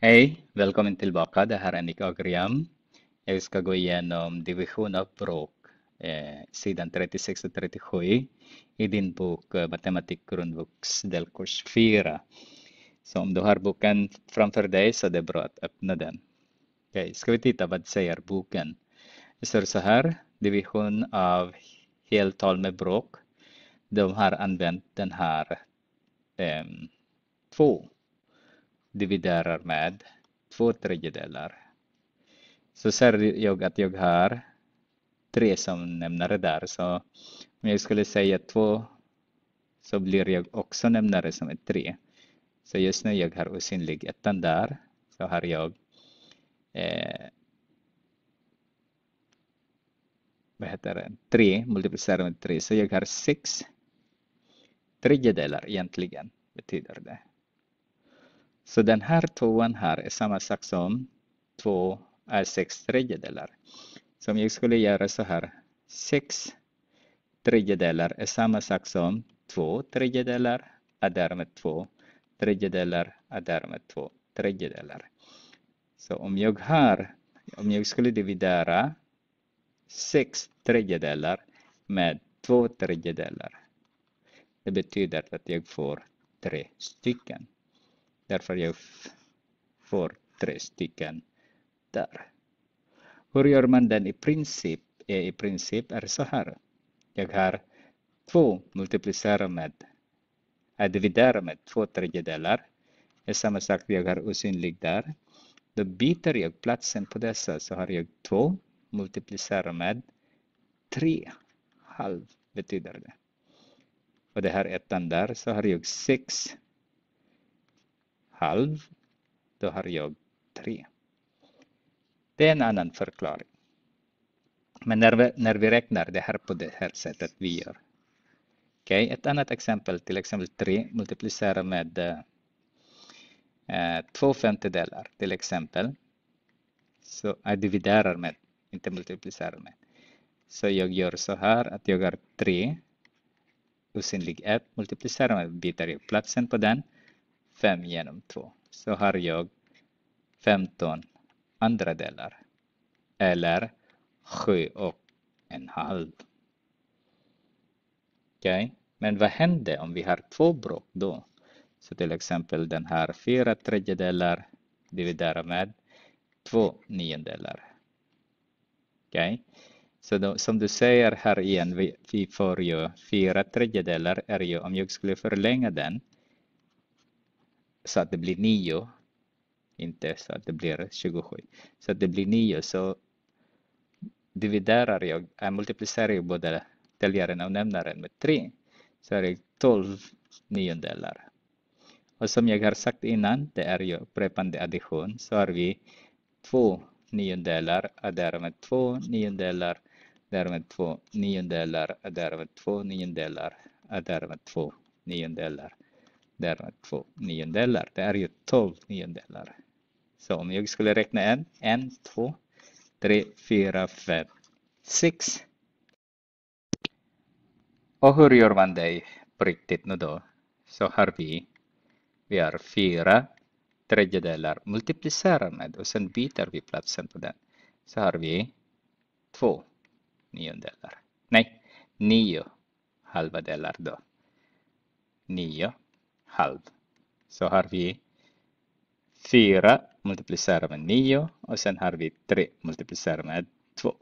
Hej! Välkommen tillbaka. Det här är Nick Agriam. Jag ska gå igenom division av bråk eh, sidan 36 och 37 i din bok eh, Matematik grundvux delkurs 4. Så om du har boken framför dig så är det bra att öppna den. Okay, ska vi titta vad säger boken? Det står så här, division av heltal med bråk. De har använt den här eh, två dividerar med två tredjedelar. Så ser jag att jag har tre som nämnare där. Så om jag skulle säga två så blir jag också nämnare som är tre. Så just nu jag har osynlig ettan där. Så har jag eh, vad heter det? 3 multiplicerat med tre Så jag har sex tredjedelar egentligen betyder det. Så den här tvåan här är samma sak som två är sex tredjedelar. Så om jag skulle göra så här, sex tredjedelar är samma sak som två tredjedelar är därmed två tredjedelar är därmed två tredjedelar. Så om jag har, om jag skulle dividera sex tredjedelar med två tredjedelar, det betyder att jag får tre stycken därför jag får tre stycken där. Hur gör man den i princip? Eh, I princip är så här. Jag har två multiplicerar med, äh, dividerar med två tredjedelar. Det är samma sak, jag har osynlig där. Då byter jag platsen på dessa så har jag två multiplicerar med tre halv betyder det. Och det här ettan där så har jag sex halv, då har jag tre. Det är en annan förklaring. Men när vi, när vi räknar det här på det här sättet vi gör. Okay, ett annat exempel, till exempel 3 multiplicera med eh, två femtedelar till exempel. Så jag dividerar med, inte multiplicerar med. Så jag gör så här att jag har 3 osynlig 1 multiplicerar med, byter jag platsen på den 5 genom 2 så har jag 15 andra delar eller 7 och en halv. okay. men vad händer om vi har två bråk då? Så till exempel den här 4 tredjedelar dividerar med 2 niondelar. okay. så då, som du säger här igen, vi, vi får ju 4 tredjedelar är ju, om jag skulle förlänga den så att det blir 9. Inte så att det blir 27. Så att det blir 9. Så dividerar jag, jag multiplicerar jag både täljaren och nämnaren med 3. Så är det 12 niondelar. Och som jag har sagt innan, det är ju upprepande addition. Så har vi 2 niondelar, och därmed 2 niondelar, därmed 2 niondelar, och därmed 2 niondelar, och därmed 2 niondelar där är två niondelar. Det är ju 12 niondelar. Så om jag skulle räkna en, en, två, tre, fyra, fem, sex. Och hur gör man det på riktigt nu då? Så har vi, vi har fyra tredjedelar multiplicerar med och sen byter vi platsen på den. Så har vi två niondelar. Nej, nio halva delar då. Nio halv. Så har vi 4 multiplicerat med 9 och sen har vi 3 multiplicerat med 2.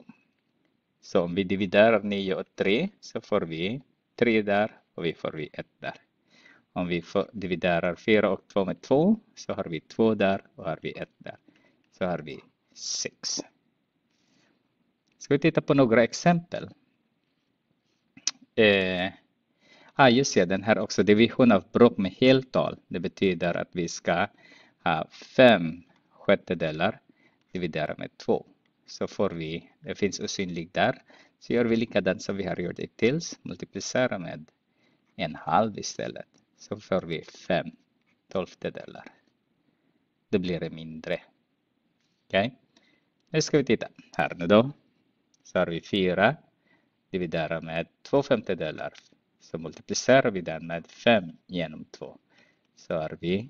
Så om vi dividerar 9 och 3 så får vi 3 där och vi får vi 1 där. Om vi dividerar 4 och 2 med 2 så har vi 2 där och har vi 1 där. Så har vi 6. Ska vi titta på några exempel? Eh, Ah, just ja, den här också. Division av grupp med heltal. Det betyder att vi ska ha fem sjättedelar dividerat med två. Så får vi, det finns osynligt där. Så gör vi likadant som vi har gjort hittills. Multiplicera med en halv istället. Så får vi fem tolftedelar. Det blir mindre. Okej. Okay. Nu ska vi titta här nu då. Så har vi fyra dividerat med två femtedelar så multiplicerar vi den med 5 genom 2. Så har vi,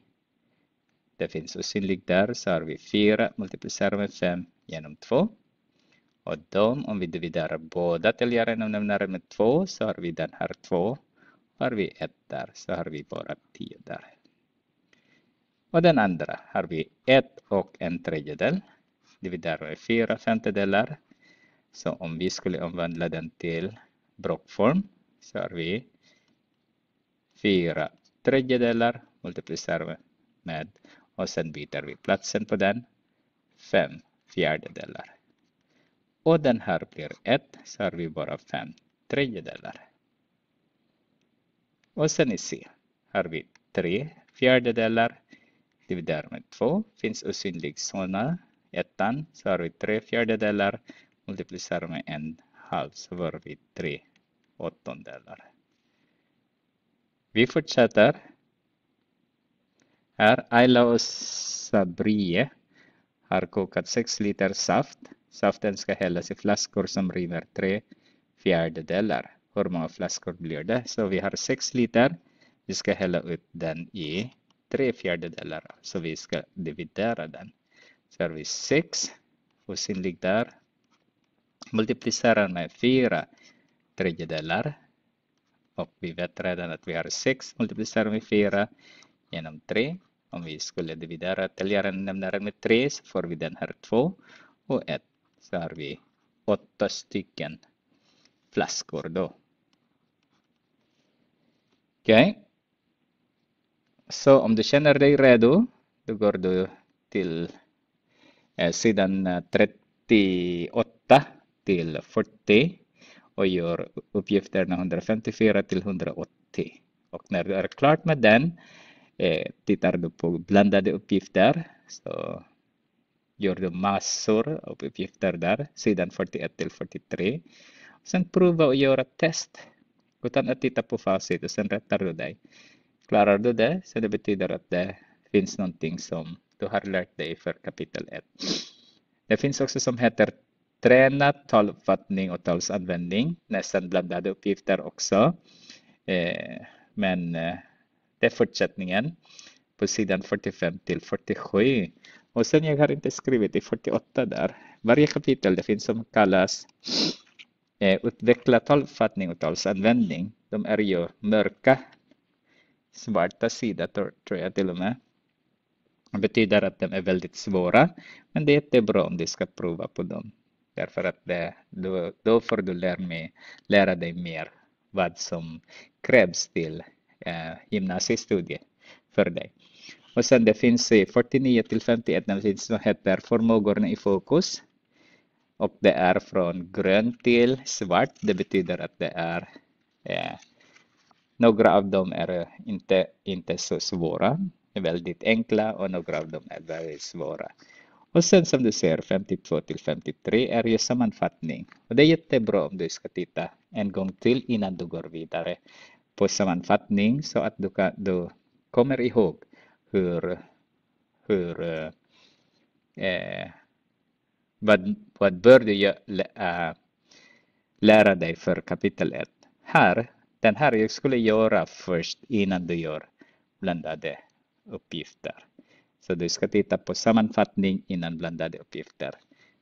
det finns osynligt där, så har vi 4 multiplicerar med 5 genom 2. Och de, om vi dividerar båda täljarna och nämnaren med 2 så har vi den här 2. Har vi 1 där så har vi bara 10 där. Och den andra har vi 1 och en tredjedel. Dividerar med 4 femtedelar. Så om vi skulle omvandla den till blockform så har vi 4 tredjedelar, multiplicerar med och sen byter vi platsen på den 5 fjärdedelar. Och den här blir 1, så har vi bara 5 tredjedelar. Och sen i C har vi 3 fjärdedelar, dividerar med 2, finns osynlig sådana, ettan, så har vi 3 fjärdedelar, multiplicerar med en halv, så har vi 3 åttondelar. Vi fortsätter. Här, Ayla och Sabrie har kokat 6 liter saft. Saften ska hällas i flaskor som rymmer 3 fjärdedelar. Hur många flaskor blir det? Så vi har 6 liter. Vi ska hälla ut den i 3 fjärdedelar. Så vi ska dividera den. Så har vi 6, osynlig där. Multiplicerar med 4 tredjedelar. Och vi vet redan att vi har 6 multiplicerat med 4 genom 3. Om vi skulle dividera täljaren nämnaren med 3 så får vi den här 2 och 1. Så har vi 8 stycken flaskor då. Okej. Okay. Så om du känner dig redo, då går du till eh, sidan 38 eh, till 40 och gör uppgifterna 154 till 180. Och när du är klar med den eh, tittar du på blandade uppgifter. Så gör du massor av uppgifter där, sidan 41 till 43. sen prova att göra test utan att titta på facit och sen rättar du dig. Klarar du det så det betyder att det finns någonting som du har lärt dig för kapitel 1. Det finns också som heter Träna taluppfattning och talsanvändning, nästan blandade uppgifter också. Eh, men eh, det är fortsättningen på sidan 45 till 47. Och sen jag har inte skrivit i 48 där. Varje kapitel det finns som kallas eh, utveckla taluppfattning och talsanvändning. De är ju mörka, svarta sidor tror jag till och med. Det betyder att de är väldigt svåra, men det är jättebra om du ska prova på dem. Därför att det, då, då får du lära, mig, lära dig mer vad som krävs till eh, gymnasiestudier för dig. Och sen det finns i 49 till 51, det finns som heter Förmågorna i fokus. Och det är från grönt till svart. Det betyder att det är eh, några av dem är inte, inte så svåra, väldigt enkla och några av dem är väldigt svåra. Och sen som du ser 52 till 53 är ju sammanfattning. Och det är jättebra om du ska titta en gång till innan du går vidare på sammanfattning så att du, kan, du kommer ihåg hur, hur eh, eh vad, vad bör du äh, lära dig för kapitel 1. Här, den här jag skulle göra först innan du gör blandade uppgifter. Så du ska titta på sammanfattning innan blandade uppgifter.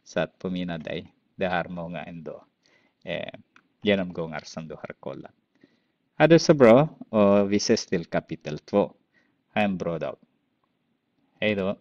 Så att påminna dig, det är många ändå eh, genomgångar som du har kollat. Ha det så bra och vi ses till kapitel 2. Ha en bra dag. Hej då!